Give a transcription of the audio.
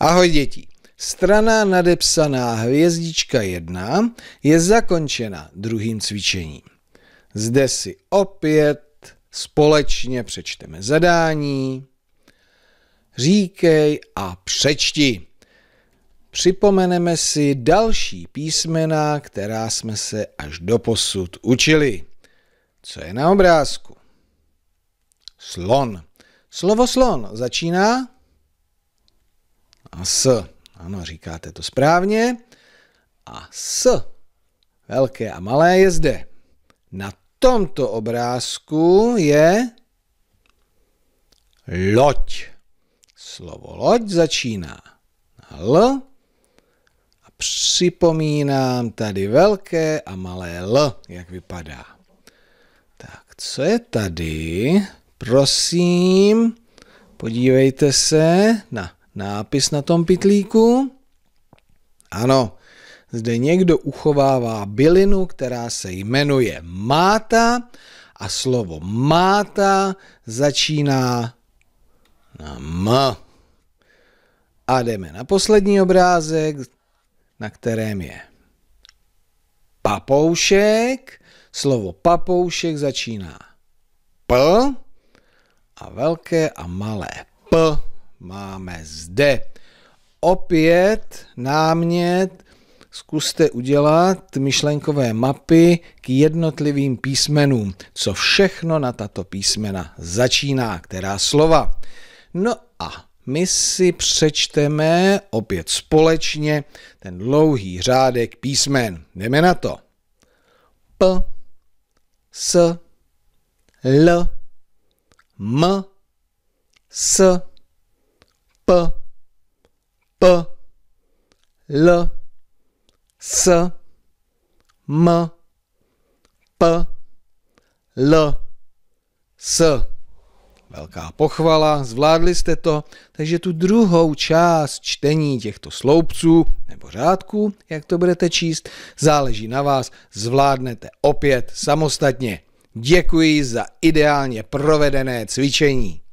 Ahoj děti. Strana nadepsaná hvězdička 1 je zakončena druhým cvičením. Zde si opět společně přečteme zadání. Říkej a přečti. Připomeneme si další písmena, která jsme se až do posud učili. Co je na obrázku? Slon. Slovo slon začíná a s. Ano, říkáte to správně. A s. Velké a malé je zde. Na tomto obrázku je loď. Slovo loď začíná na L a připomínám tady velké a malé L, jak vypadá. Tak, co je tady? Prosím, podívejte se na nápis na tom pitlíku? Ano, zde někdo uchovává bylinu, která se jmenuje máta a slovo máta začíná na M. A jdeme na poslední obrázek, na kterém je papoušek. Slovo papoušek začíná P a velké a malé P máme zde. Opět námět zkuste udělat myšlenkové mapy k jednotlivým písmenům, co všechno na tato písmena začíná, která slova. No a my si přečteme opět společně ten dlouhý řádek písmen. Jdeme na to. P, S, L, M, S, P, P, L, S, M, P, L, S. Velká pochvala, zvládli jste to, takže tu druhou část čtení těchto sloupců nebo řádků, jak to budete číst, záleží na vás, zvládnete opět samostatně. Děkuji za ideálně provedené cvičení.